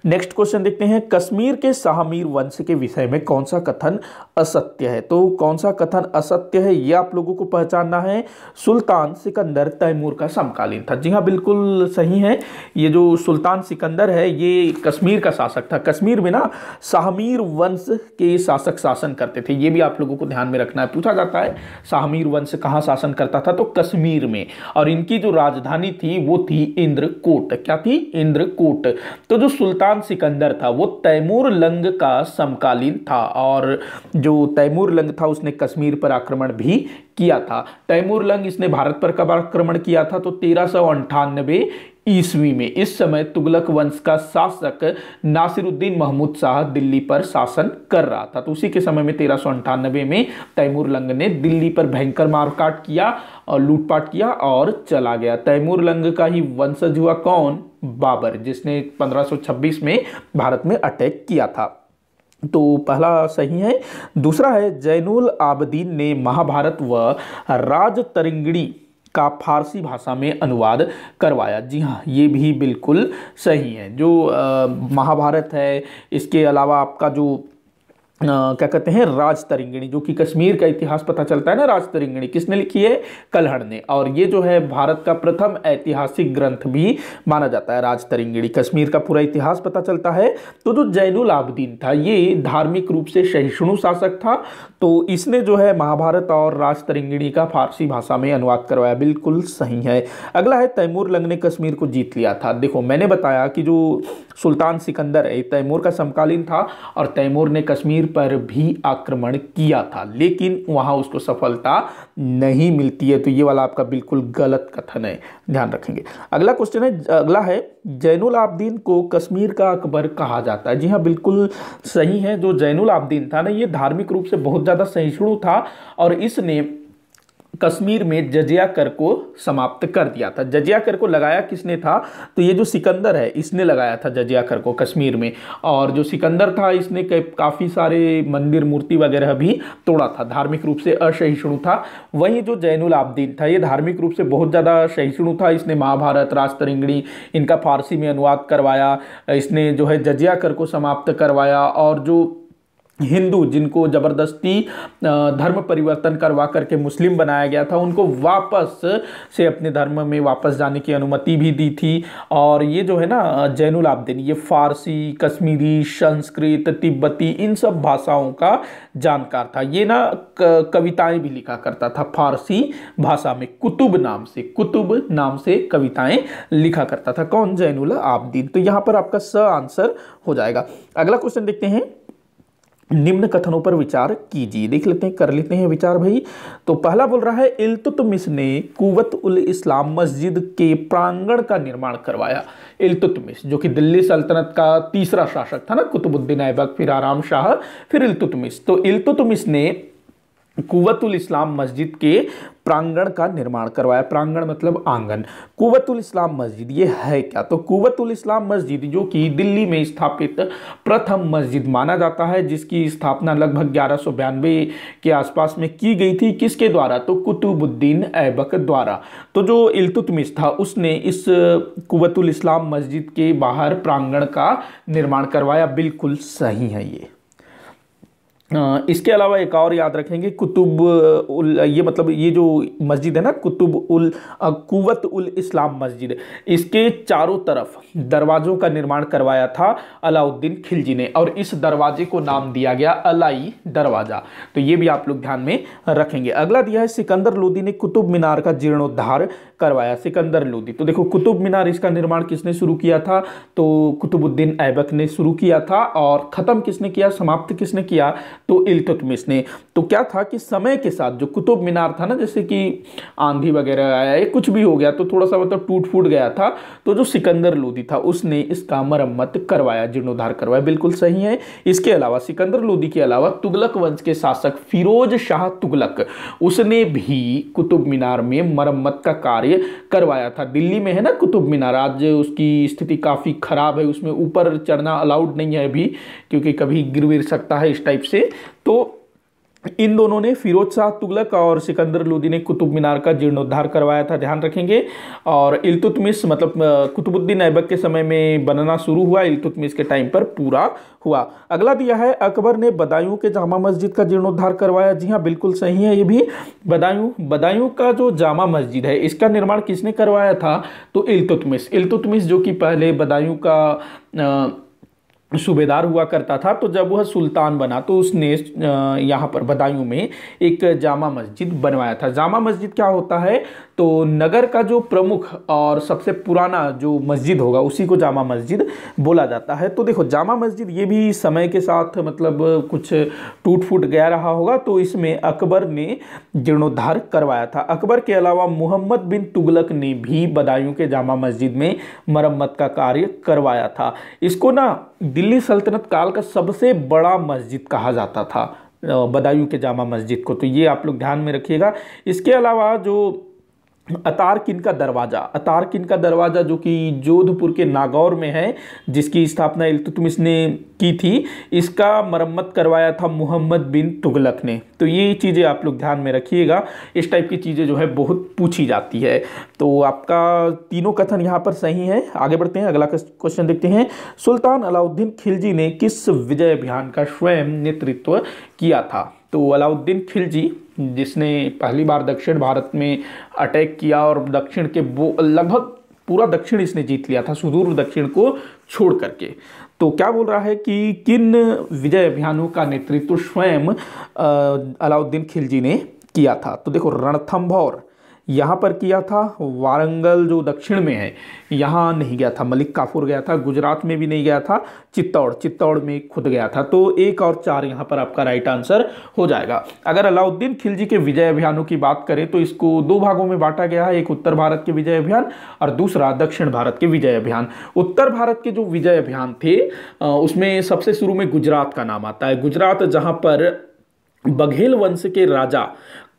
नेक्स्ट क्वेश्चन देखते हैं कश्मीर के शाहमीर वंश के विषय में कौन सा कथन असत्य है तो कौन सा कथन असत्य है यह आप लोगों को पहचानना है सुल्तान सिकंदर तैमूर का समकालीन था जी हाँ बिल्कुल सही है ये जो सुल्तान सिकंदर है ये कश्मीर का शासक था कश्मीर में ना शाहमीर वंश के शासक शासन करते थे ये भी आप लोगों को ध्यान में रखना है पूछा जाता है शाहमीर वंश कहाँ शासन करता था तो कश्मीर में और इनकी जो राजधानी थी वो थी इंद्रकोट क्या थी इंद्रकोट तो जो सुल्तान सिकंदर था वो तैमूर लंग का समकालीन था और जो तैमूर लंग था उसने कश्मीर पर आक्रमण भी किया था तैमूर लंग इसने भारत पर कब आक्रमण किया था तो तेरह सौ ईस्वी में इस समय तुगलक वंश का शासक नासिरुद्दीन महमूद शाह दिल्ली पर शासन कर रहा था तो उसी के समय में तेरह अंठानबे में तैमूर लंग ने दिल्ली पर भयंकर मारकाट किया और लूटपाट किया और चला गया तैमूर लंग का ही वंशज हुआ कौन बाबर जिसने 1526 में भारत में अटैक किया था तो पहला सही है दूसरा है जैनुल आबदीन ने महाभारत व राज का फारसी भाषा में अनुवाद करवाया जी हाँ ये भी बिल्कुल सही है जो महाभारत है इसके अलावा आपका जो आ, क्या कहते हैं राज तरिंगिणी जो कि कश्मीर का इतिहास पता चलता है ना राज किसने लिखी है कलहड़ ने और ये जो है भारत का प्रथम ऐतिहासिक ग्रंथ भी माना जाता है राज तरिंगिणी कश्मीर का पूरा इतिहास पता चलता है तो जो जैनुल आबदीन था ये धार्मिक रूप से सहिष्णु शासक था तो इसने जो है महाभारत और राज का फारसी भाषा में अनुवाद करवाया बिल्कुल सही है अगला है तैमूर लंग ने कश्मीर को जीत लिया था देखो मैंने बताया कि जो सुल्तान सिकंदर है तैमूर का समकालीन था और तैमूर ने कश्मीर पर भी आक्रमण किया था लेकिन वहां उसको सफलता नहीं मिलती है तो ये वाला आपका बिल्कुल गलत कथन है ध्यान रखेंगे अगला क्वेश्चन है अगला है जैनुल आबदीन को कश्मीर का अकबर कहा जाता है जी हाँ बिल्कुल सही है जो जैनुल आबदीन था ना ये धार्मिक रूप से बहुत ज़्यादा सहिष्णु था और इसने कश्मीर में जजिया कर को समाप्त कर दिया था जजिया कर को लगाया किसने था तो ये जो सिकंदर है इसने लगाया था जजिया कर को कश्मीर में और जो सिकंदर था इसने काफ़ी सारे मंदिर मूर्ति वगैरह भी तोड़ा था धार्मिक रूप से असहिष्णु था वही जो जैनुल आब्दीन था ये धार्मिक रूप से बहुत ज़्यादा सहिष्णु था इसने महाभारत राजतरिंगणी इनका फारसी में अनुवाद करवाया इसने जो है जजिया कर को समाप्त करवाया और जो हिंदू जिनको ज़बरदस्ती धर्म परिवर्तन करवा करके मुस्लिम बनाया गया था उनको वापस से अपने धर्म में वापस जाने की अनुमति भी दी थी और ये जो है ना जैनुल आबदीन ये फारसी कश्मीरी संस्कृत तिब्बती इन सब भाषाओं का जानकार था ये ना कविताएं भी लिखा करता था फारसी भाषा में कुतुब नाम से कुतुब नाम से कविताएं लिखा करता था कौन जैनुल आबदीन तो यहाँ पर आपका स आंसर हो जाएगा अगला क्वेश्चन देखते हैं निम्न कथनों पर विचार कीजिए देख लेते हैं कर लेते हैं विचार भाई तो पहला बोल रहा है इल्तुतमिश ने कुवत उल इस्लाम मस्जिद के प्रांगण का निर्माण करवाया इल्तुतमिश जो कि दिल्ली सल्तनत का तीसरा शासक था ना कुतुबुद्दीन ऐबक फिर आराम शाह फिर इल्तुतमिस तो इल्तुतमिश ने कुवतुल इस्लाम मस्जिद के प्रांगण का निर्माण करवाया प्रांगण मतलब आंगन कुवतुल इस्लाम मस्जिद ये है क्या तो कुवतुल इस्लाम मस्जिद जो कि दिल्ली में स्थापित प्रथम मस्जिद माना जाता है जिसकी स्थापना लगभग ग्यारह के आसपास में की गई थी किसके द्वारा तो कुतुबुद्दीन ऐबक द्वारा तो जो इलतुतमिश था उसने इस कुवतुल इस्लाम मस्जिद के बाहर प्रांगण का निर्माण करवाया बिल्कुल सही है ये इसके अलावा एक और याद रखेंगे कुतुब उल ये मतलब ये जो मस्जिद है ना कुतुब उल कुवत उल इस्लाम मस्जिद इसके चारों तरफ दरवाज़ों का निर्माण करवाया था अलाउद्दीन खिलजी ने और इस दरवाजे को नाम दिया गया अलाई दरवाज़ा तो ये भी आप लोग ध्यान में रखेंगे अगला दिया है सिकंदर लोदी ने कुतुब मीनार का जीर्णोद्धार करवाया सिकंदर लोदी तो देखो कुतुब मीनार इसका निर्माण किसने शुरू किया था तो कुतुबुद्दीन ऐबक ने शुरू किया था और ख़त्म किसने किया समाप्त किसने किया तो इल्तुतमिश ने तो क्या था कि समय के साथ जो कुतुब मीनार था ना जैसे कि आंधी वगैरह आया या कुछ भी हो गया तो थोड़ा सा मतलब टूट फूट गया था तो जो सिकंदर लोदी था उसने इसका मरम्मत करवाया जीर्णोद्धार करवाया बिल्कुल सही है इसके अलावा सिकंदर लोदी के अलावा तुगलक वंश के शासक फिरोज शाह तुगलक उसने भी कुतुब मीनार में मरम्मत का कार्य ये करवाया था दिल्ली में है ना कुतुब मीनार आज उसकी स्थिति काफ़ी ख़राब है उसमें ऊपर चढ़ना अलाउड नहीं है अभी क्योंकि कभी गिर गिर सकता है इस टाइप से तो इन दोनों ने फिरोज शाह तुगलक और सिकंदर लोदी ने कुतुब मीनार का जीर्णोद्धार करवाया था ध्यान रखेंगे और इल्तुतमिश मतलब कुतुबुद्दीन ऐबक के समय में बनना शुरू हुआ इल्तुतमिश के टाइम पर पूरा हुआ अगला दिया है अकबर ने बदायूं के जामा मस्जिद का जीर्णोद्धार करवाया जी हाँ बिल्कुल सही है ये भी बदायूं बदायूं का जो जामा मस्जिद है इसका निर्माण किसने करवाया था तो इल्तुतमिश इल्तुतमिश जो कि पहले बदायूं का आ, सूबेदार हुआ करता था तो जब वह सुल्तान बना तो उसने यहाँ पर बदायूं में एक जामा मस्जिद बनवाया था जामा मस्जिद क्या होता है तो नगर का जो प्रमुख और सबसे पुराना जो मस्जिद होगा उसी को जामा मस्जिद बोला जाता है तो देखो जामा मस्जिद ये भी समय के साथ मतलब कुछ टूट फूट गया रहा होगा तो इसमें अकबर ने जीर्णोद्धार करवाया था अकबर के अलावा मोहम्मद बिन तुगलक ने भी बदायूं के जामा मस्जिद में मरम्मत का कार्य करवाया था इसको ना दिल्ली सल्तनत काल का सबसे बड़ा मस्जिद कहा जाता था बदायूं के जामा मस्जिद को तो ये आप लोग ध्यान में रखिएगा इसके अलावा जो अतारकिन का दरवाज़ा अतारकिन का दरवाज़ा जो कि जोधपुर के नागौर में है जिसकी स्थापना इल्तुतमिश ने की थी इसका मरम्मत करवाया था मोहम्मद बिन तुगलक ने तो ये चीज़ें आप लोग ध्यान में रखिएगा इस टाइप की चीज़ें जो है बहुत पूछी जाती है तो आपका तीनों कथन यहाँ पर सही है आगे बढ़ते हैं अगला क्वेश्चन देखते हैं सुल्तान अलाउद्दीन खिलजी ने किस विजय अभियान का स्वयं नेतृत्व किया था तो अलाउद्दीन खिलजी जिसने पहली बार दक्षिण भारत में अटैक किया और दक्षिण के वो लगभग पूरा दक्षिण इसने जीत लिया था सुदूर दक्षिण को छोड़ करके तो क्या बोल रहा है कि किन विजय अभियानों का नेतृत्व स्वयं अलाउद्दीन खिलजी ने किया था तो देखो रणथम्भौर यहाँ पर किया था वारंगल जो दक्षिण में है यहाँ नहीं गया था मलिक काफूर गया था गुजरात में भी नहीं गया था चित्तौड़ चित्तौड़ में खुद गया था तो एक और चार यहाँ पर आपका राइट आंसर हो जाएगा अगर अलाउद्दीन खिलजी के विजय अभियानों की बात करें तो इसको दो भागों में बांटा गया है एक उत्तर भारत के विजय अभियान और दूसरा दक्षिण भारत के विजय अभियान उत्तर भारत के जो विजय अभियान थे उसमें सबसे शुरू में गुजरात का नाम आता है गुजरात जहाँ पर बघेल वंश के राजा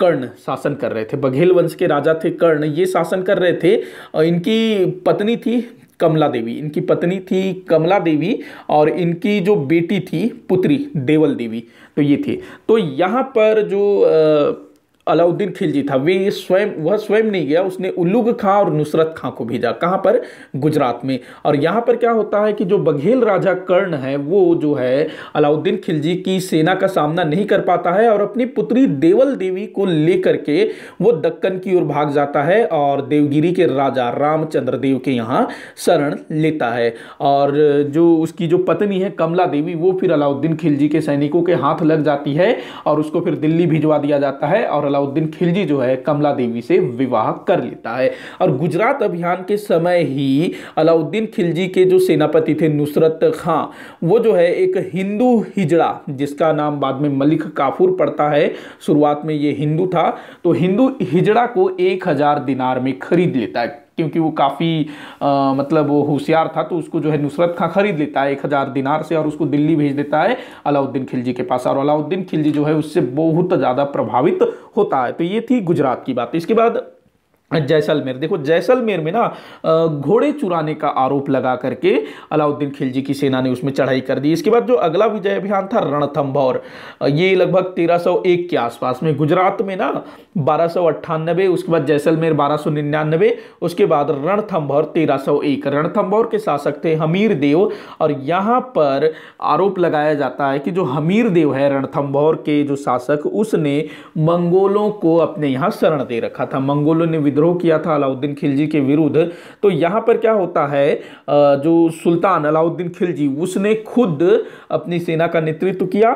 कर्ण शासन कर रहे थे बघेल वंश के राजा थे कर्ण ये शासन कर रहे थे और इनकी पत्नी थी कमला देवी इनकी पत्नी थी कमला देवी और इनकी जो बेटी थी पुत्री देवल देवी तो ये थी तो यहाँ पर जो आ, अलाउद्दीन खिलजी था वे स्वयं वह स्वयं नहीं गया उसने उल्लुग खां और नुसरत खां को भेजा कहाँ पर गुजरात में और यहाँ पर क्या होता है कि जो बघेल राजा कर्ण है वो जो है अलाउद्दीन खिलजी की सेना का सामना नहीं कर पाता है और अपनी पुत्री देवल देवी को लेकर के वो दक्कन की ओर भाग जाता है और देवगिरी के राजा रामचंद्र देव के यहाँ शरण लेता है और जो उसकी जो पत्नी है कमला देवी वो फिर अलाउद्दीन खिलजी के सैनिकों के हाथ लग जाती है और उसको फिर दिल्ली भिजवा दिया जाता है और अलाउद्दीन खिलजी जो है कमला देवी से विवाह कर लेता है और गुजरात अभियान के समय ही अलाउद्दीन खिलजी के जो सेनापति थे नुसरत खां वो जो है एक हिंदू हिजड़ा जिसका नाम बाद में मलिक काफूर पड़ता है शुरुआत में ये हिंदू था तो हिंदू हिजड़ा को एक हजार दिनार में खरीद लेता है क्योंकि वो काफ़ी मतलब वो होशियार था तो उसको जो है नुसरत खां खरीद लेता है एक हज़ार दिनार से और उसको दिल्ली भेज देता है अलाउद्दीन खिलजी के पास और अलाउद्दीन खिलजी जो है उससे बहुत ज़्यादा प्रभावित होता है तो ये थी गुजरात की बात इसके बाद जैसलमेर देखो जैसलमेर में ना घोड़े चुराने का आरोप लगा करके अलाउद्दीन खिलजी की सेना ने उसमें चढ़ाई कर दी इसके बाद जो अगला विजय अभियान था रणथंभौर ये लगभग 1301 के आसपास में गुजरात में ना बारह उसके बाद जैसलमेर बारह उसके बाद रणथंभौर 1301 रणथंभौर के शासक थे हमीर देव और यहाँ पर आरोप लगाया जाता है कि जो हमीर देव है रणथंभौर के जो शासक उसने मंगोलों को अपने यहाँ शरण दे रखा था मंगोलों ने विद्रोह किया था अलाउद्दीन खिलजी के विरुद्ध तो यहाँ पर क्या होता है जो सुल्तान अलाउद्दीन खिलजी उसने खुद अपनी सेना का नेतृत्व किया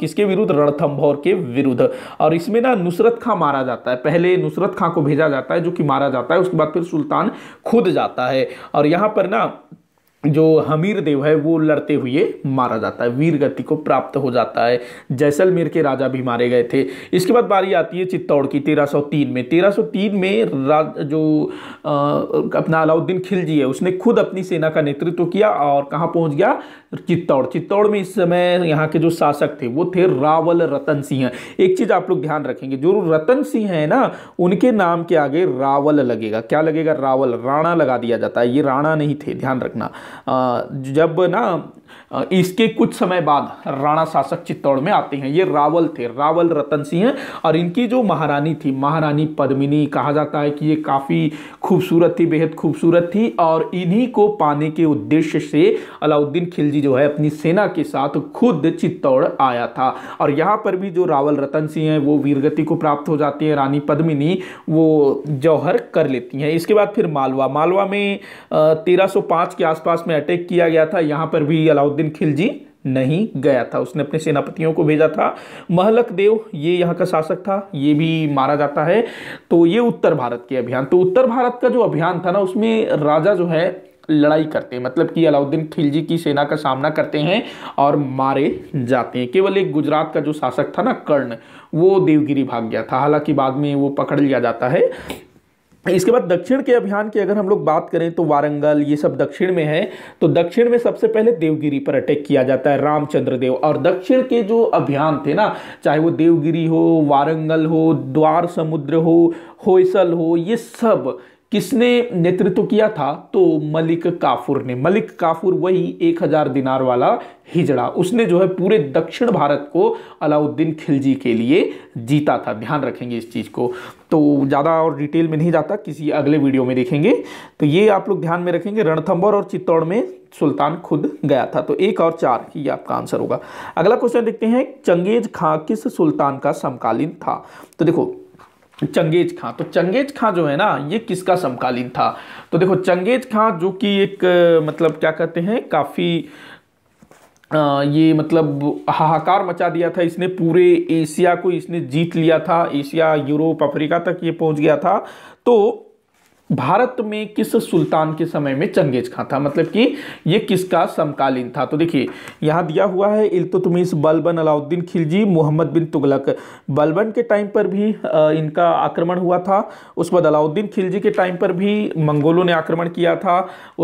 किसके विरुद्ध रणथम्भौर के विरुद्ध और इसमें ना नुसरत खां मारा जाता है पहले नुसरत खां को भेजा जाता है जो कि मारा जाता है उसके बाद फिर सुल्तान खुद जाता है और यहाँ पर ना जो हमीर देव है वो लड़ते हुए मारा जाता है वीर गति को प्राप्त हो जाता है जैसलमेर के राजा भी मारे गए थे इसके बाद बारी आती है चित्तौड़ की 1303 में 1303 में राज जो आ, अपना अलाउद्दीन खिलजी है उसने खुद अपनी सेना का नेतृत्व किया और कहाँ पहुँच गया चित्तौड़ चित्तौड़ में इस समय यहाँ के जो शासक थे वो थे रावल रतन सिंह एक चीज़ आप लोग ध्यान रखेंगे जो रतन सिंह है ना उनके नाम के आगे रावल लगेगा क्या लगेगा रावल राणा लगा दिया जाता है ये राणा नहीं थे ध्यान रखना जब ना इसके कुछ समय बाद राणा शासक चित्तौड़ में आते हैं ये रावल थे रावल रतन सिंह और इनकी जो महारानी थी महारानी पद्मिनी कहा जाता है कि ये काफ़ी खूबसूरत थी बेहद खूबसूरत थी और इन्हीं को पाने के उद्देश्य से अलाउद्दीन खिलजी जो है अपनी सेना के साथ खुद चित्तौड़ आया था और यहाँ पर भी जो रावल रतन सिंह हैं वो वीरगति को प्राप्त हो जाती है रानी पद्मिनी वो जौहर कर लेती हैं इसके बाद फिर मालवा मालवा में तेरह के आसपास में अटैक किया गया था यहाँ पर भी अलाउद्दीन अलाउद्दीन खिलजी नहीं गया था उसने अपने सेनापतियों को भेजा था महलक देव ये यहाँ का शासक था ये भी मारा जाता है तो ये उत्तर भारत के अभियान तो उत्तर भारत का जो अभियान था ना उसमें राजा जो है लड़ाई करते हैं मतलब कि अलाउद्दीन खिलजी की सेना का सामना करते हैं और मारे जाते हैं केवल एक गुजरात का जो शासक था ना कर्ण वो देवगिरी भाग गया था हालांकि बाद में वो पकड़ लिया जाता है इसके बाद दक्षिण के अभियान की अगर हम लोग बात करें तो वारंगल ये सब दक्षिण में है तो दक्षिण में सबसे पहले देवगिरी पर अटैक किया जाता है रामचंद्र देव और दक्षिण के जो अभियान थे ना चाहे वो देवगिरी हो वारंगल हो द्वार समुद्र हो होयसल हो ये सब किसने नेतृत्व किया था तो मलिक काफूर ने मलिक काफूर वही एक हजार दिनार वाला हिजड़ा उसने जो है पूरे दक्षिण भारत को अलाउद्दीन खिलजी के लिए जीता था ध्यान रखेंगे इस चीज़ को तो ज़्यादा और डिटेल में नहीं जाता किसी अगले वीडियो में देखेंगे तो ये आप लोग ध्यान में रखेंगे रणथंबर और चित्तौड़ में सुल्तान खुद गया था तो एक और चार ये आपका आंसर होगा अगला क्वेश्चन देखते हैं चंगेज खां किस सुल्तान का समकालीन था तो देखो चंगेज खां तो चंगेज खां जो है ना ये किसका समकालीन था तो देखो चंगेज खां जो कि एक मतलब क्या कहते हैं काफ़ी ये मतलब हाहाकार मचा दिया था इसने पूरे एशिया को इसने जीत लिया था एशिया यूरोप अफ्रीका तक ये पहुंच गया था तो भारत में किस सुल्तान के समय में चंगेज खां था मतलब कि ये किसका समकालीन था तो देखिए यहाँ दिया हुआ है इल्तुतमिस बलबन अलाउद्दीन खिलजी मोहम्मद बिन तुगलक बलबन के टाइम पर भी इनका आक्रमण हुआ था उसके बाद अलाउद्दीन खिलजी के टाइम पर भी मंगोलों ने आक्रमण किया था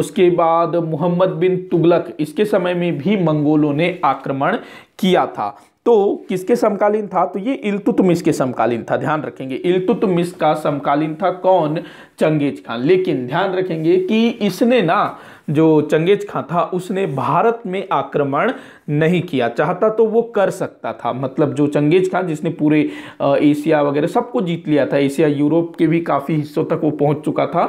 उसके बाद मोहम्मद बिन तुगलक इसके समय में भी मंगोलों ने आक्रमण किया था तो किसके समकालीन था तो ये इल्तुतमिश के समकालीन था ध्यान रखेंगे इल्तुतमिश का समकालीन था कौन चंगेज खान लेकिन ध्यान रखेंगे कि इसने ना जो चंगेज खां था उसने भारत में आक्रमण नहीं किया चाहता तो वो कर सकता था मतलब जो चंगेज खां जिसने पूरे एशिया वगैरह सबको जीत लिया था एशिया यूरोप के भी काफ़ी हिस्सों तक वो पहुंच चुका था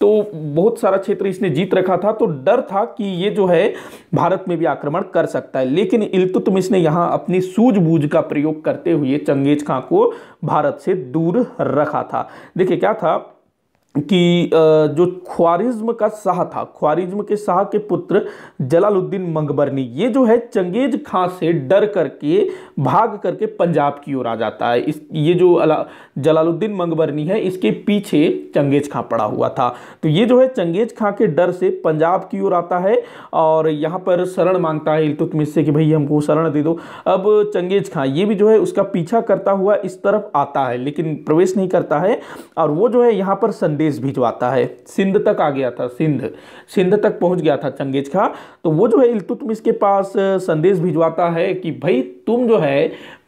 तो बहुत सारा क्षेत्र इसने जीत रखा था तो डर था कि ये जो है भारत में भी आक्रमण कर सकता है लेकिन इल्तुतमिश ने यहाँ अपनी सूझबूझ का प्रयोग करते हुए चंगेज खां को भारत से दूर रखा था देखिए क्या था कि जो ख्वारिज्म का शाह था ख्वारिज्म के शाह के पुत्र जलालुद्दीन मंगबरनी ये जो है चंगेज खां से डर करके भाग करके पंजाब की ओर आ जाता है इस ये जो जलालुद्दीन मंगबरनी है इसके पीछे चंगेज खां पड़ा हुआ था तो ये जो है चंगेज खां के डर से पंजाब की ओर आता है और यहाँ पर शरण मांगता है इलतुतमिश से कि भाई हमको शरण दे दो अब चंगेज खां ये भी जो है उसका पीछा करता हुआ इस तरफ आता है लेकिन प्रवेश नहीं करता है और वो जो है यहाँ पर संदेश संदेश भिजवाता है सिंध तक आ गया था सिंध सिंध तक पहुंच गया था चंगेज खां तो वो जो है इलतुतमिश के पास संदेश भिजवाता है कि भाई तुम जो है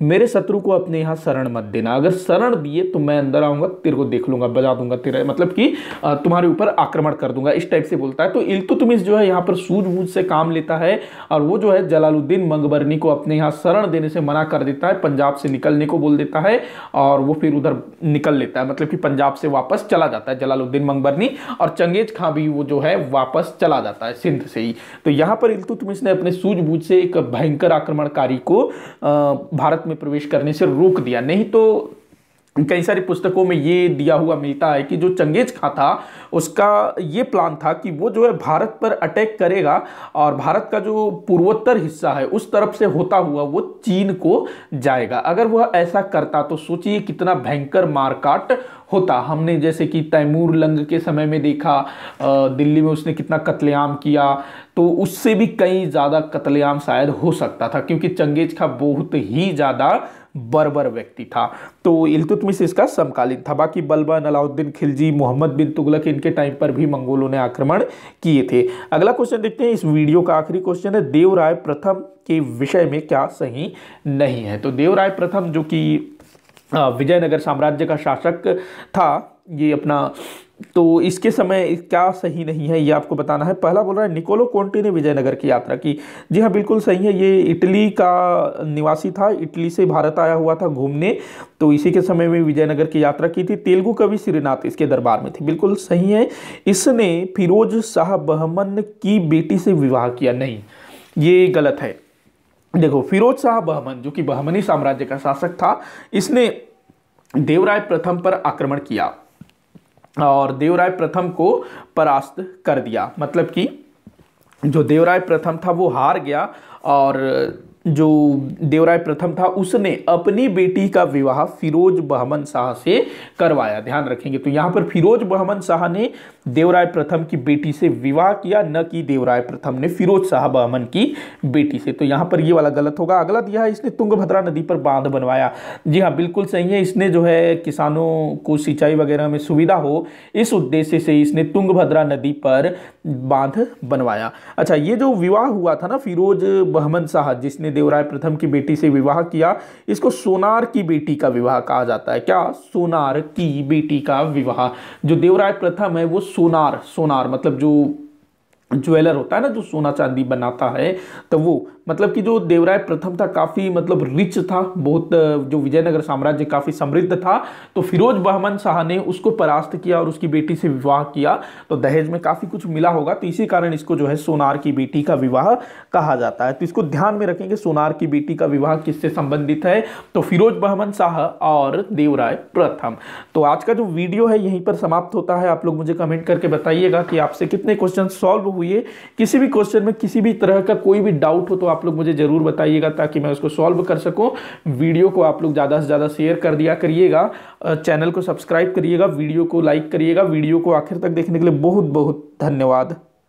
मेरे शत्रु को अपने यहाँ शरण मत देना अगर शरण दिए तो मैं अंदर आऊँगा तेरे को देख लूँगा बजा दूंगा तेरा मतलब कि तुम्हारे ऊपर आक्रमण कर दूंगा इस टाइप से बोलता है तो इल्तुतमिस जो है यहाँ पर सूझबूझ से काम लेता है और वो जो है जलालुद्दीन मंगबरनी को अपने यहाँ शरण देने से मना कर देता है पंजाब से निकलने को बोल देता है और वो फिर उधर निकल लेता है मतलब कि पंजाब से वापस चला जाता है जलालुद्दीन मंगबरनी और चंगेज खां भी वो जो है वापस चला जाता है सिंध से ही तो यहाँ पर इल्तुतमिस ने अपने सूझबूझ से एक भयंकर आक्रमणकारी को भारत में प्रवेश करने से रोक दिया नहीं तो कई सारी पुस्तकों में ये दिया हुआ मिलता है कि जो चंगेज खां था उसका ये प्लान था कि वो जो है भारत पर अटैक करेगा और भारत का जो पूर्वोत्तर हिस्सा है उस तरफ से होता हुआ वो चीन को जाएगा अगर वह ऐसा करता तो सोचिए कितना भयंकर मारकाट होता हमने जैसे कि तैमूर लंग के समय में देखा दिल्ली में उसने कितना कत्लेआम किया तो उससे भी कई ज़्यादा कत्लेआम शायद हो सकता था क्योंकि चंगेज खां बहुत ही ज़्यादा बर्बर व्यक्ति था तो इल्तुतमिश इसका समकालीन था बाकी बलबन अलाउद्दीन खिलजी मोहम्मद बिन तुगलक इनके टाइम पर भी मंगोलों ने आक्रमण किए थे अगला क्वेश्चन देखते हैं इस वीडियो का आखिरी क्वेश्चन है देवराय प्रथम के विषय में क्या सही नहीं है तो देवराय प्रथम जो कि विजयनगर साम्राज्य का शासक था ये अपना तो इसके समय क्या सही नहीं है ये आपको बताना है पहला बोल रहा है निकोलो कोंटी ने विजयनगर की यात्रा की जी हाँ बिल्कुल सही है ये इटली का निवासी था इटली से भारत आया हुआ था घूमने तो इसी के समय में विजयनगर की यात्रा की थी तेलुगु कवि श्रीनाथ इसके दरबार में थे बिल्कुल सही है इसने फिरोज शाह बहमन की बेटी से विवाह किया नहीं ये गलत है देखो फिरोज शाह बहमन जो कि बहमनी साम्राज्य का शासक था इसने देवराय प्रथम पर आक्रमण किया और देवराय प्रथम को परास्त कर दिया मतलब कि जो देवराय प्रथम था वो हार गया और जो देवराय प्रथम था उसने अपनी बेटी का विवाह फिरोज बहमन शाह से करवाया ध्यान रखेंगे तो यहाँ पर फिरोज बहमन शाह ने देवराय प्रथम की बेटी से विवाह किया न कि देवराय प्रथम ने फिरोज शाह बहमन की बेटी से तो यहाँ पर ये वाला गलत होगा अगला दिया है इसने तुंगभद्रा नदी पर बांध बनवाया जी हाँ बिल्कुल सही है इसने जो है किसानों को सिंचाई वगैरह में सुविधा हो इस उद्देश्य से इसने तुंगभद्रा नदी पर बांध बनवाया अच्छा ये जो विवाह हुआ था ना फिरोज बहमन शाह जिसने देवराय प्रथम की बेटी से विवाह किया इसको सोनार की बेटी का विवाह कहा जाता है क्या सोनार की बेटी का विवाह जो देवराय प्रथम है वो सोनार सोनार मतलब जो ज्वेलर होता है ना जो सोना चांदी बनाता है तो वो मतलब कि जो देवराय प्रथम था काफ़ी मतलब रिच था बहुत जो विजयनगर साम्राज्य काफ़ी समृद्ध था तो फिरोज बहमन शाह ने उसको परास्त किया और उसकी बेटी से विवाह किया तो दहेज में काफ़ी कुछ मिला होगा तो इसी कारण इसको जो है सोनार की बेटी का विवाह कहा जाता है तो इसको ध्यान में रखेंगे सोनार की बेटी का विवाह किससे संबंधित है तो फिरोज बहमन शाह और देवराय प्रथम तो आज का जो वीडियो है यहीं पर समाप्त होता है आप लोग मुझे कमेंट करके बताइएगा कि आपसे कितने क्वेश्चन सॉल्व हुए किसी भी क्वेश्चन में किसी भी तरह का कोई भी डाउट हो तो आप आप लोग मुझे ज़रूर बताइएगा ताकि मैं उसको सॉल्व कर सकूँ वीडियो को आप लोग ज़्यादा से ज़्यादा शेयर कर दिया करिएगा चैनल को सब्सक्राइब करिएगा वीडियो को लाइक करिएगा वीडियो को आखिर तक देखने के लिए बहुत बहुत धन्यवाद